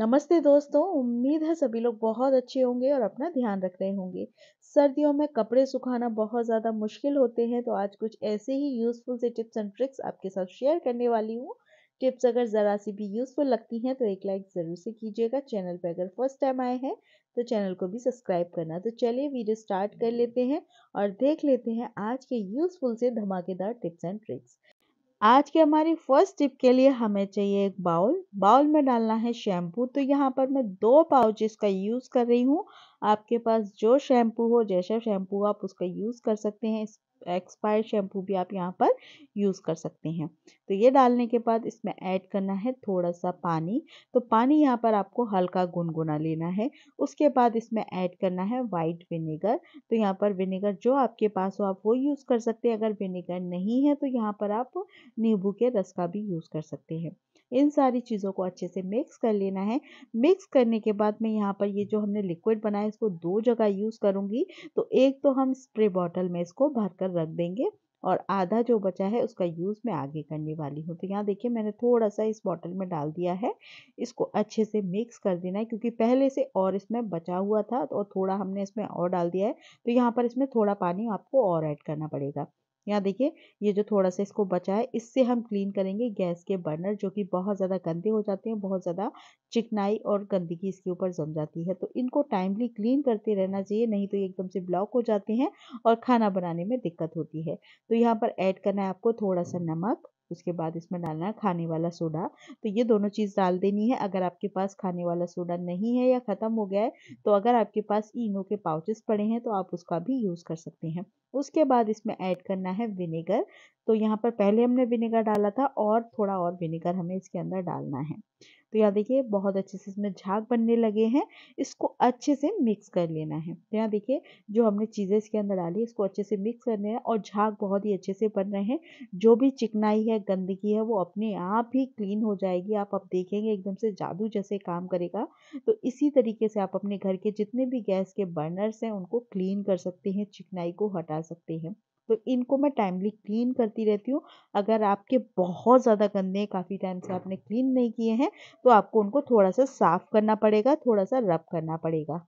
नमस्ते दोस्तों उम्मीद है सभी लोग बहुत अच्छे होंगे और अपना ध्यान रख रहे होंगे सर्दियों में कपड़े सुखाना बहुत ज़्यादा मुश्किल होते हैं तो आज कुछ ऐसे ही यूज़फुल से टिप्स एंड ट्रिक्स आपके साथ शेयर करने वाली हूँ टिप्स अगर ज़रा सी भी यूज़फुल लगती हैं तो एक लाइक ज़रूर से कीजिएगा चैनल पर अगर फर्स्ट टाइम आए हैं तो चैनल को भी सब्सक्राइब करना तो चलिए वीडियो स्टार्ट कर लेते हैं और देख लेते हैं आज के यूज़फुल से धमाकेदार टिप्स एंड ट्रिक्स आज की हमारी फर्स्ट टिप के लिए हमें चाहिए एक बाउल बाउल में डालना है शैम्पू तो यहाँ पर मैं दो पाउच इसका यूज़ कर रही हूँ आपके पास जो शैम्पू हो जैसा शैम्पू आप उसका यूज़ कर सकते हैं एक्सपायर शैम्पू भी आप यहाँ पर यूज़ कर सकते हैं तो ये डालने के बाद इसमें ऐड करना है थोड़ा सा पानी तो पानी यहाँ पर आपको हल्का गुनगुना लेना है उसके बाद इसमें ऐड करना है वाइट विनेगर तो यहाँ पर विनेगर जो आपके पास हो आप वो यूज़ कर सकते हैं अगर विनेगर नहीं है तो यहाँ पर आप नींबू के रस का भी यूज़ कर सकते हैं इन सारी चीज़ों को अच्छे से मिक्स कर लेना है मिक्स करने के बाद मैं यहाँ पर ये जो हमने लिक्विड बनाया इसको दो जगह यूज़ करूँगी तो एक तो हम स्प्रे बॉटल में इसको भरकर अंदर रख देंगे और आधा जो बचा है उसका यूज़ मैं आगे करने वाली हूँ तो यहाँ देखिए मैंने थोड़ा सा इस बॉटल में डाल दिया है इसको अच्छे से मिक्स कर देना है क्योंकि पहले से और इसमें बचा हुआ था और थोड़ा हमने इसमें और डाल दिया है तो यहाँ पर इसमें थोड़ा पानी आपको और ऐड करना पड़ेगा यहाँ देखिए ये जो थोड़ा सा इसको बचा है इससे हम क्लीन करेंगे गैस के बर्नर जो कि बहुत ज़्यादा गंदे हो जाते हैं बहुत ज़्यादा चिकनाई और गंदगी इसके ऊपर जम जाती है तो इनको टाइमली क्लीन करते रहना चाहिए नहीं तो ये एकदम से ब्लॉक हो जाते हैं और खाना बनाने में दिक्कत होती है तो यहाँ पर ऐड करना है आपको थोड़ा सा नमक उसके बाद इसमें डालना है खाने वाला सोडा तो ये दोनों चीज़ डाल देनी है अगर आपके पास खाने वाला सोडा नहीं है या ख़त्म हो गया है तो अगर आपके पास इनो के पाउचेस पड़े हैं तो आप उसका भी यूज़ कर सकते हैं उसके बाद इसमें ऐड करना है विनेगर तो यहाँ पर पहले हमने विनेगर डाला था और थोड़ा और विनेगर हमें इसके अंदर डालना है तो यहाँ देखिए बहुत अच्छे से इसमें झाग बनने लगे हैं इसको अच्छे से मिक्स कर लेना है तो यहाँ देखिए जो हमने चीज़ें इसके अंदर डाली इसको अच्छे से मिक्स करने हैं और झाग बहुत ही अच्छे से बन रहे हैं जो भी चिकनाई है गंदगी है वो अपने आप ही क्लीन हो जाएगी आप अब देखेंगे एकदम से जादू जैसे काम करेगा तो इसी तरीके से आप अपने घर के जितने भी गैस के बर्नर्स हैं उनको क्लीन कर सकते हैं चिकनाई को हटा सकते हैं तो इनको मैं टाइमली क्लीन करती रहती हूँ अगर आपके बहुत ज़्यादा गंदे हैं काफ़ी टाइम से आपने क्लीन नहीं किए हैं तो आपको उनको थोड़ा सा साफ़ करना पड़ेगा थोड़ा सा रब करना पड़ेगा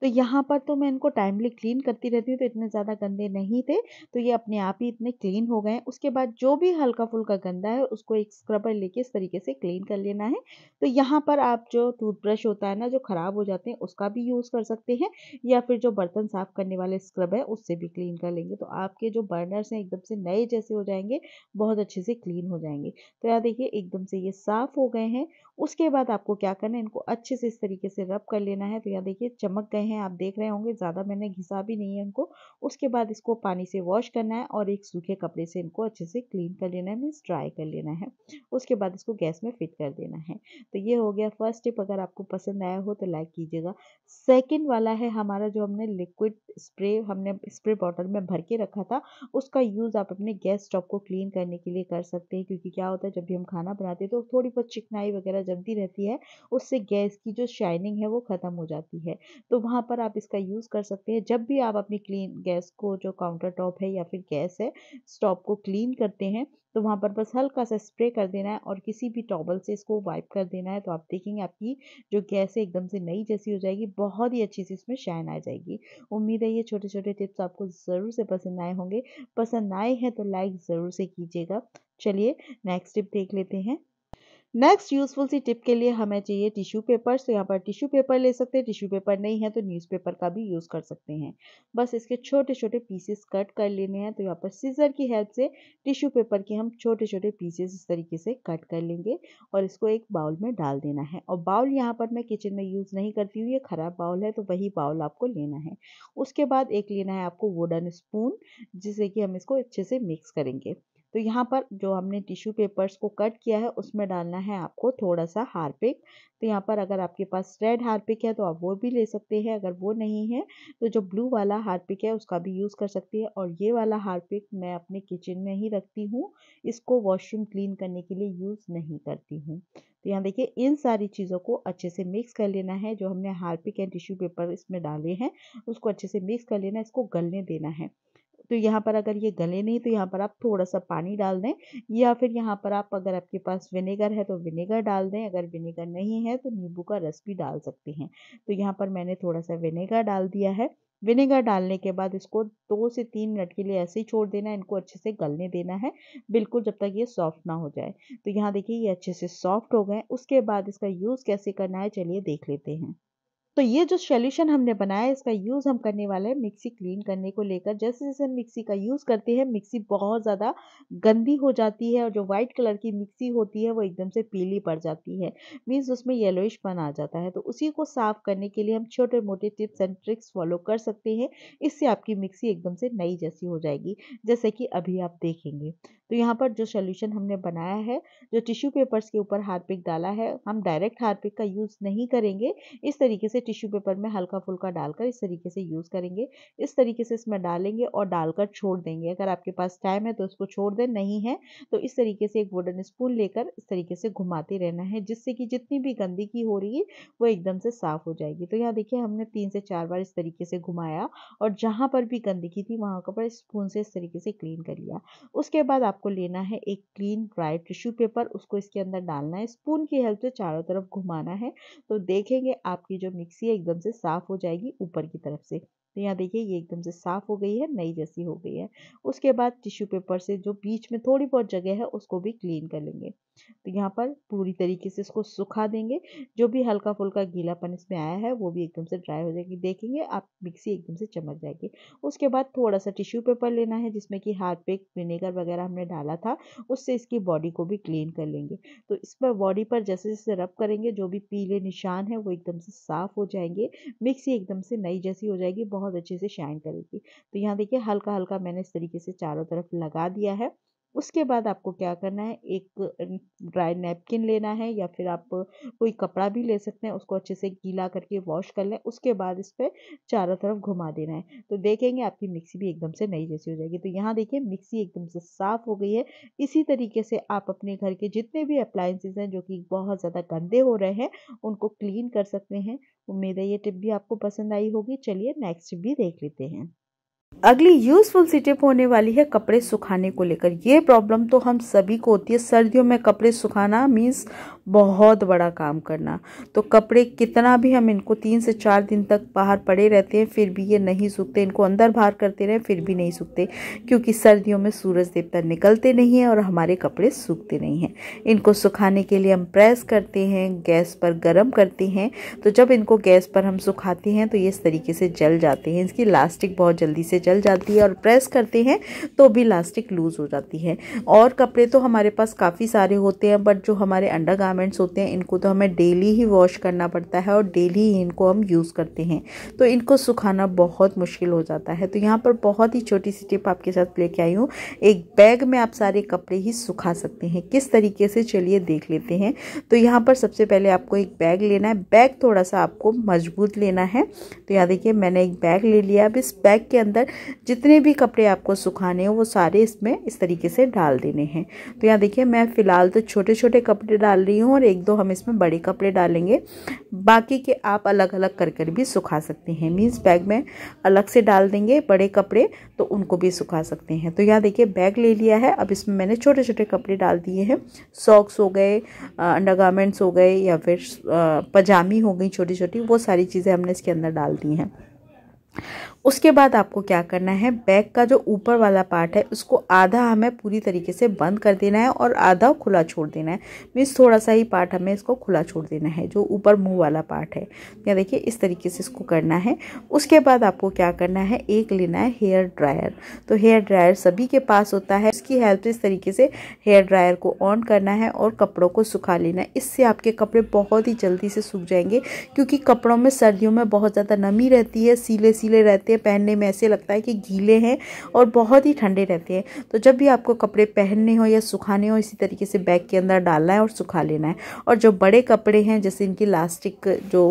तो यहाँ पर तो मैं इनको टाइमली क्लीन करती रहती हूँ तो इतने ज़्यादा गंदे नहीं थे तो ये अपने आप ही इतने क्लीन हो गए उसके बाद जो भी हल्का फुल्का गंदा है उसको एक स्क्रबर लेके इस तरीके से क्लीन कर लेना है तो यहाँ पर आप जो टूथब्रश होता है ना जो ख़राब हो जाते हैं उसका भी यूज़ कर सकते हैं या फिर जो बर्तन साफ़ करने वाले स्क्रब है उससे भी क्लीन कर लेंगे तो आपके जो बर्नर्स हैं एकदम से नए जैसे हो जाएंगे बहुत अच्छे से क्लीन हो जाएंगे तो यहाँ देखिए एकदम से ये साफ़ हो गए हैं उसके बाद आपको क्या करना है इनको अच्छे से इस तरीके से रब कर लेना है तो यहाँ देखिए चमक गए हैं आप देख रहे होंगे ज़्यादा मैंने घिसा भी नहीं है इनको उसके बाद इसको पानी से वॉश करना है और एक सूखे कपड़े से इनको अच्छे से क्लीन कर लेना है मीन्स ड्राई कर लेना है उसके बाद इसको गैस में फिट कर देना है तो ये हो गया फर्स्ट टिप अगर आपको पसंद आया हो तो लाइक कीजिएगा सेकेंड वाला है हमारा जो हमने लिक्विड स्प्रे हमने स्प्रे बॉटल में भर के रखा था उसका यूज़ आप अपने गैस स्टॉप को क्लीन करने के लिए कर सकते हैं क्योंकि क्या होता है जब भी हम खाना बनाते हैं तो थोड़ी बहुत चिकनाई वगैरह जमती रहती है उससे गैस की जो शाइनिंग है वो ख़त्म हो जाती है तो वहाँ वहाँ पर आप इसका यूज़ कर सकते हैं जब भी आप अपनी क्लीन गैस को जो काउंटर टॉप है या फिर गैस है स्टॉप को क्लीन करते हैं तो वहाँ पर बस हल्का सा स्प्रे कर देना है और किसी भी टॉबल से इसको वाइप कर देना है तो आप देखेंगे आपकी जो गैस है एकदम से नई जैसी हो जाएगी बहुत ही अच्छी सी इसमें शाइन आ जाएगी उम्मीद है ये छोटे छोटे टिप्स आपको ज़रूर से पसंद आए होंगे पसंद आए हैं तो लाइक ज़रूर से कीजिएगा चलिए नेक्स्ट टिप देख लेते हैं नेक्स्ट यूजफुल सी टिप के लिए हमें चाहिए टिश्यू पेपर तो यहाँ पर टिश्यू पेपर ले सकते हैं टिश्यू पेपर नहीं है तो न्यूज़पेपर का भी यूज़ कर सकते हैं बस इसके छोटे छोटे पीसेस कट कर लेने हैं तो यहाँ पर सीजर की हेल्प से टिश्यू पेपर के हम छोटे छोटे पीसेस इस तरीके से कट कर लेंगे और इसको एक बाउल में डाल देना है और बाउल यहाँ पर मैं किचन में यूज़ नहीं करती हूँ ये ख़राब बाउल है तो वही बाउल आपको लेना है उसके बाद एक लेना है आपको वुडन स्पून जिससे कि हम इसको अच्छे से मिक्स करेंगे तो यहाँ पर जो हमने टिश्यू पेपर्स को कट किया है उसमें डालना है आपको थोड़ा सा हार्पिक तो यहाँ पर अगर आपके पास रेड हार्पिक है तो आप वो भी ले सकते हैं अगर वो नहीं है तो जो ब्लू वाला हार्पिक है उसका भी यूज़ कर सकती है और ये वाला हार्पिक मैं अपने किचन में ही रखती हूँ इसको वॉशरूम क्लीन करने के लिए यूज़ नहीं करती हूँ तो यहाँ देखिए इन सारी चीज़ों को अच्छे से मिक्स कर लेना है जो हमने हार्पिक एंड टिश्यू पेपर इसमें डाले हैं उसको अच्छे से मिक्स कर लेना है इसको गलने देना है तो यहाँ पर अगर ये गले नहीं तो यहाँ पर आप थोड़ा सा पानी डाल दें या फिर यहाँ पर आप अगर आपके पास विनेगर है तो विनेगर डाल दें अगर विनेगर नहीं है तो नींबू का रस भी डाल सकते हैं तो यहाँ पर मैंने थोड़ा सा विनेगर डाल दिया है विनेगर डालने के बाद इसको दो से तीन मिनट के लिए ऐसे ही छोड़ देना है इनको अच्छे से गलने देना है बिल्कुल जब तक ये सॉफ्ट ना हो जाए तो यहाँ देखिए ये अच्छे से सॉफ्ट हो गए उसके बाद इसका यूज़ कैसे करना है चलिए देख लेते हैं तो ये जो सोल्यूशन हमने बनाया है इसका यूज़ हम करने वाले हैं मिक्सी क्लीन करने को लेकर जैसे जैसे हम मिक्सी का यूज़ करते हैं मिक्सी बहुत ज़्यादा गंदी हो जाती है और जो व्हाइट कलर की मिक्सी होती है वो एकदम से पीली पड़ जाती है मीन्स उसमें बन आ जाता है तो उसी को साफ़ करने के लिए हम छोटे मोटे टिप्स एंड ट्रिक्स फॉलो कर सकते हैं इससे आपकी मिक्सी एकदम से नई जैसी हो जाएगी जैसे कि अभी आप देखेंगे तो यहाँ पर जो सोल्यूशन हमने बनाया है जो टिश्यू पेपर्स के ऊपर हार्पिक डाला है हम डायरेक्ट हार्पिक का यूज़ नहीं करेंगे इस तरीके से टिश्यू पेपर में हल्का फुल्का डालकर इस तरीके से यूज़ करेंगे इस तरीके से इसमें डालेंगे और डालकर छोड़ देंगे अगर आपके पास टाइम है तो इसको छोड़ दें नहीं है तो इस तरीके से एक वुडन स्पून लेकर इस तरीके से घुमाते रहना है जिससे कि जितनी भी गंदगी हो रही है वो एकदम से साफ़ हो जाएगी तो यहाँ देखिए हमने तीन से चार बार इस तरीके से घुमाया और जहाँ पर भी गंदगी थी वहाँ पर स्पून से इस तरीके से क्लीन कर लिया उसके बाद आपको लेना है एक क्लीन ड्राई टिश्यू पेपर उसको इसके अंदर डालना है स्पून की हेल्प से चारों तरफ घुमाना है तो देखेंगे आपकी जो मिक्स मिक्सी एकदम से साफ़ हो जाएगी ऊपर की तरफ से तो यहाँ देखिए ये एकदम से साफ़ हो गई है नई जैसी हो गई है उसके बाद टिश्यू पेपर से जो बीच में थोड़ी बहुत जगह है उसको भी क्लीन कर लेंगे तो यहाँ पर पूरी तरीके से इसको सुखा देंगे जो भी हल्का फुल्का गीलापन इसमें आया है वो भी एकदम से ड्राई हो जाएगी देखेंगे आप मिक्सी एकदम से चमक जाएगी उसके बाद थोड़ा सा टिश्यू पेपर लेना है जिसमें कि हाथ पे विनेगर वगैरह हमने डाला था उससे इसकी बॉडी को भी क्लीन कर लेंगे तो इस पर बॉडी पर जैसे जैसे रब करेंगे जो भी पीले निशान है वो एकदम से साफ़ हो जाएंगे मिक्सी एकदम से नई जैसी हो जाएगी बहुत बहुत अच्छे से शाइन करेगी तो यहाँ देखिए हल्का हल्का मैंने इस तरीके से चारों तरफ लगा दिया है उसके बाद आपको क्या करना है एक ड्राई नैपकिन लेना है या फिर आप कोई कपड़ा भी ले सकते हैं उसको अच्छे से गीला करके वॉश कर लें उसके बाद इस पर चारों तरफ घुमा देना है तो देखेंगे आपकी मिक्सी भी एकदम से नई जैसी हो जाएगी तो यहाँ देखिए मिक्सी एकदम से साफ़ हो गई है इसी तरीके से आप अपने घर के जितने भी अप्लाइंसेज हैं जो कि बहुत ज़्यादा गंदे हो रहे हैं उनको क्लीन कर सकते हैं उम्मीद है ये टिप भी आपको पसंद आई होगी चलिए नेक्स्ट भी देख लेते हैं अगली यूजफुल सिटिप होने वाली है कपड़े सुखाने को लेकर ये प्रॉब्लम तो हम सभी को होती है सर्दियों में कपड़े सुखाना मीन्स बहुत बड़ा काम करना तो कपड़े कितना भी हम इनको तीन से चार दिन तक बाहर पड़े रहते हैं फिर भी ये नहीं सूखते इनको अंदर बाहर करते रहें फिर भी नहीं सूखते क्योंकि सर्दियों में सूरज देवता निकलते नहीं हैं और हमारे कपड़े सूखते नहीं हैं इनको सुखाने के लिए हम प्रेस करते हैं गैस पर गर्म करते हैं तो जब इनको गैस पर हम सुखाते हैं तो ये इस तरीके से जल जाते हैं इसकी लास्टिक बहुत जल्दी से जल जाती है और प्रेस करते हैं तो भी लास्टिक लूज़ हो जाती है और कपड़े तो हमारे पास काफ़ी सारे होते हैं बट जो हमारे अंडरगाम गारमेंट्स होते हैं इनको तो हमें डेली ही वॉश करना पड़ता है और डेली ही इनको हम यूज़ करते हैं तो इनको सुखाना बहुत मुश्किल हो जाता है तो यहाँ पर बहुत ही छोटी सी टिप आपके साथ लेके आई हूँ एक बैग में आप सारे कपड़े ही सुखा सकते हैं किस तरीके से चलिए देख लेते हैं तो यहाँ पर सबसे पहले आपको एक बैग लेना है बैग थोड़ा सा आपको मजबूत लेना है तो यहाँ देखिए मैंने एक बैग ले लिया अब इस बैग के अंदर जितने भी कपड़े आपको सुखाने हो वो सारे इसमें इस तरीके से डाल देने हैं तो यहाँ देखिए मैं फ़िलहाल तो छोटे छोटे कपड़े डाल रही हूँ हूँ और एक दो हम इसमें बड़े कपड़े डालेंगे बाकी के आप अलग अलग कर कर भी सुखा सकते हैं मीन्स बैग में अलग से डाल देंगे बड़े कपड़े तो उनको भी सुखा सकते हैं तो यहाँ देखिए बैग ले लिया है अब इसमें मैंने छोटे छोटे कपड़े डाल दिए हैं सॉक्स हो गए अंडरगारमेंट्स हो गए या फिर पजामी हो गई छोटी छोटी वो सारी चीज़ें हमने इसके अंदर डाल दी हैं उसके बाद आपको क्या करना है बैक का जो ऊपर वाला पार्ट है उसको आधा हमें पूरी तरीके से बंद कर देना है और आधा खुला छोड़ देना है मीन्स थोड़ा सा ही पार्ट हमें इसको खुला छोड़ देना है जो ऊपर मुंह वाला पार्ट है या देखिए इस तरीके से इसको करना है उसके बाद आपको क्या करना है एक लेना है हेयर ड्रायर तो हेयर ड्रायर सभी के पास होता है उसकी हेल्प इस तरीके से हेयर ड्रायर को ऑन करना है और कपड़ों को सुखा लेना है इससे आपके कपड़े बहुत ही जल्दी से सूख जाएंगे क्योंकि कपड़ों में सर्दियों में बहुत ज़्यादा नमी रहती है सीले सीले रहते रहते हैं पहनने में ऐसे लगता है कि गीले हैं और बहुत ही ठंडे रहते हैं तो जब भी आपको कपड़े पहनने हो या सुखाने हो इसी तरीके से बैग के अंदर डालना है और सुखा लेना है और जो बड़े कपड़े हैं जैसे इनकी लास्टिक जो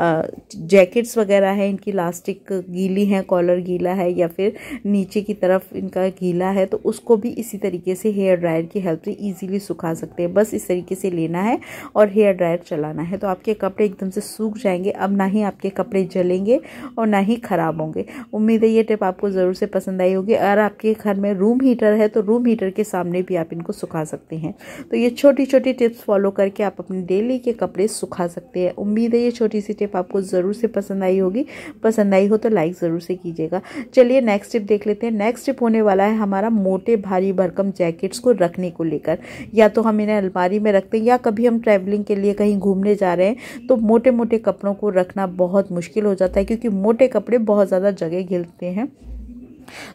जैकेट्स वगैरह हैं इनकी लास्टिक गीली हैं कॉलर गीला है या फिर नीचे की तरफ इनका गीला है तो उसको भी इसी तरीके से हेयर ड्रायर की हेल्प से ईजिली सुखा सकते हैं बस इस तरीके से लेना है और हेयर ड्रायर चलाना है तो आपके कपड़े एकदम से सूख जाएंगे अब ना ही आपके कपड़े जलेंगे और ना ही ख़राब होंगे उम्मीद है ये टिप आपको ज़रूर से पसंद आई होगी अगर आपके घर में रूम हीटर है तो रूम हीटर के सामने भी आप इनको सुखा सकते हैं तो ये छोटी छोटी टिप्स फॉलो करके आप अपने डेली के कपड़े सुखा सकते हैं उम्मीद है ये छोटी सी टिप आपको ज़रूर से पसंद आई होगी पसंद आई हो तो लाइक ज़रूर से कीजिएगा चलिए नेक्स्ट टिप देख लेते हैं नेक्स्ट टिप होने वाला है हमारा मोटे भारी भरकम जैकेट्स को रखने को लेकर या तो हम इन्हें अलमारी में रखते हैं या कभी हम ट्रैवलिंग के लिए कहीं घूमने जा रहे हैं तो मोटे मोटे कपड़ों को रखना बहुत मुश्किल हो जाता है क्योंकि मोटे कपड़े बहुत ज़्यादा जगह घिरते हैं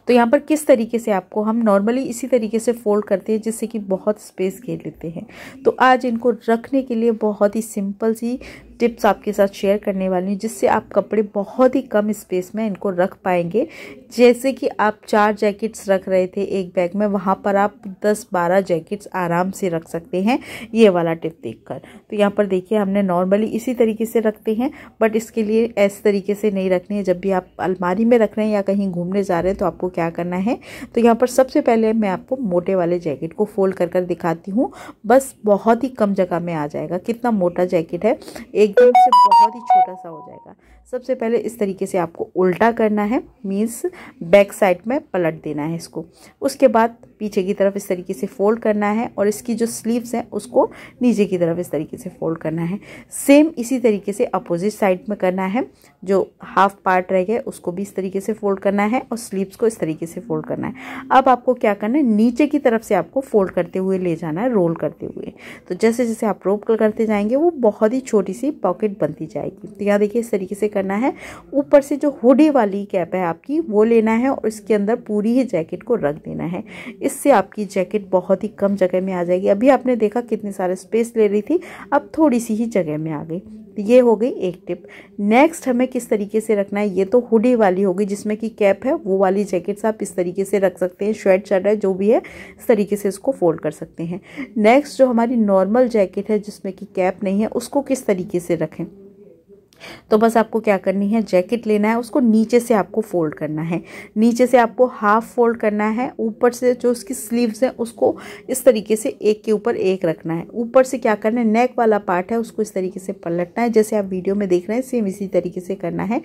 तो यहाँ पर किस तरीके से आपको हम नॉर्मली इसी तरीके से फोल्ड करते हैं जिससे कि बहुत स्पेस घेर लेते हैं तो आज इनको रखने के लिए बहुत ही सिंपल सी टिप्स आपके साथ शेयर करने वाली हूँ जिससे आप कपड़े बहुत ही कम स्पेस में इनको रख पाएंगे जैसे कि आप चार जैकेट्स रख रहे थे एक बैग में वहाँ पर आप दस बारह जैकेट्स आराम से रख सकते हैं ये वाला टिप देखकर तो यहाँ पर देखिए हमने नॉर्मली इसी तरीके से रखते हैं बट इसके लिए ऐसे तरीके से नहीं रखनी है जब भी आप अलमारी में रख रहे हैं या कहीं घूमने जा रहे हैं तो आपको क्या करना है तो यहाँ पर सबसे पहले मैं आपको मोटे वाले जैकेट को फोल्ड कर कर दिखाती हूँ बस बहुत ही कम जगह में आ जाएगा कितना मोटा जैकेट है एक एकदम से बहुत ही छोटा सा हो जाएगा सबसे पहले इस तरीके से आपको उल्टा करना है मीन्स बैक साइड में पलट देना है इसको उसके बाद पीछे की तरफ इस तरीके से फोल्ड करना है और इसकी जो स्लीव्स हैं उसको नीचे की तरफ इस तरीके से फोल्ड करना है सेम इसी तरीके से अपोजिट साइड में करना है जो हाफ पार्ट रह गया उसको भी इस तरीके से फोल्ड करना है और स्लीव्स को इस तरीके से फोल्ड करना है अब आपको क्या करना है नीचे की तरफ से आपको फोल्ड करते हुए ले जाना है रोल करते हुए तो जैसे जैसे आप रोल करते जाएंगे वो बहुत ही छोटी सी पॉकेट बनती जाएगी तो यहाँ देखिए इस तरीके से कर करना है ऊपर से जो हुडी वाली कैप है आपकी वो लेना है और इसके अंदर पूरी ही जैकेट को रख देना है इससे आपकी जैकेट बहुत ही कम जगह में आ जाएगी अभी आपने देखा कितने सारे स्पेस ले रही थी अब थोड़ी सी ही जगह में आ गई ये हो गई एक टिप नेक्स्ट हमें किस तरीके से रखना है ये तो हुडी वाली होगी जिसमें कि कैप है वो वाली जैकेट्स आप इस तरीके से रख सकते हैं श्वेट शर्ट है जो भी है इस तरीके से इसको फोल्ड कर सकते हैं नेक्स्ट जो हमारी नॉर्मल जैकेट है जिसमें कि कैप नहीं है उसको किस तरीके से रखें तो बस आपको क्या करनी है जैकेट लेना है उसको नीचे से आपको फोल्ड करना है नीचे से आपको हाफ फोल्ड करना है ऊपर से जो उसकी स्लीव्स हैं उसको इस तरीके से एक के ऊपर एक रखना है ऊपर से क्या करना है नेक वाला पार्ट है उसको इस तरीके से पलटना है जैसे आप वीडियो में देख रहे हैं सेम इसी तरीके से करना है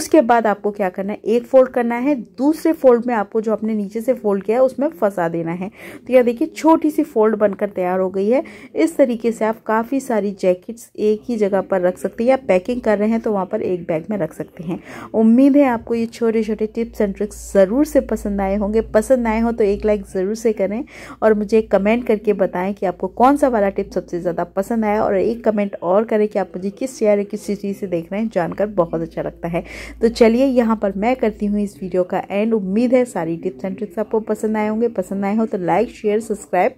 उसके बाद आपको क्या करना है एक फोल्ड करना है दूसरे फोल्ड में आपको जो आपने नीचे से फोल्ड किया है उसमें फंसा देना है तो यह देखिए छोटी सी फोल्ड बनकर तैयार हो गई है इस तरीके से आप काफ़ी सारी जैकेट्स एक ही जगह पर रख सकते हैं या पैकिंग कर रहे हैं तो वहाँ पर एक बैग में रख सकते हैं उम्मीद है आपको ये छोटे छोटे टिप्स एंड ट्रिक्स ज़रूर से पसंद आए होंगे पसंद आए हो तो एक लाइक ज़रूर से करें और मुझे कमेंट करके बताएं कि आपको कौन सा वाला टिप सबसे ज़्यादा पसंद आया और एक कमेंट और करें कि आप मुझे किस चेयर किस चीज़ से देख रहे हैं जानकर बहुत अच्छा लगता है तो चलिए यहाँ पर मैं करती हूँ इस वीडियो का एंड उम्मीद है सारी टिप्स एंड ट्रिक्स आपको पसंद आए होंगे पसंद आए हो तो लाइक शेयर सब्सक्राइब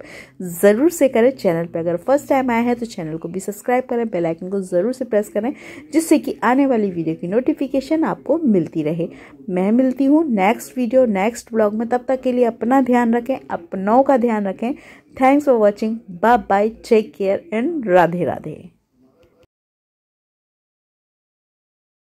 ज़रूर से करें चैनल पर अगर फर्स्ट टाइम आया है तो चैनल को भी सब्सक्राइब करें बेलाइकन को ज़रूर से प्रेस करें जिससे जिससे कि आने वाली वीडियो की नोटिफिकेशन आपको मिलती रहे मैं मिलती हूँ नेक्स्ट वीडियो नेक्स्ट ब्लॉग में तब तक के लिए अपना ध्यान रखें अपनों का ध्यान रखें thanks for watching bye bye take care and Radhe Radhe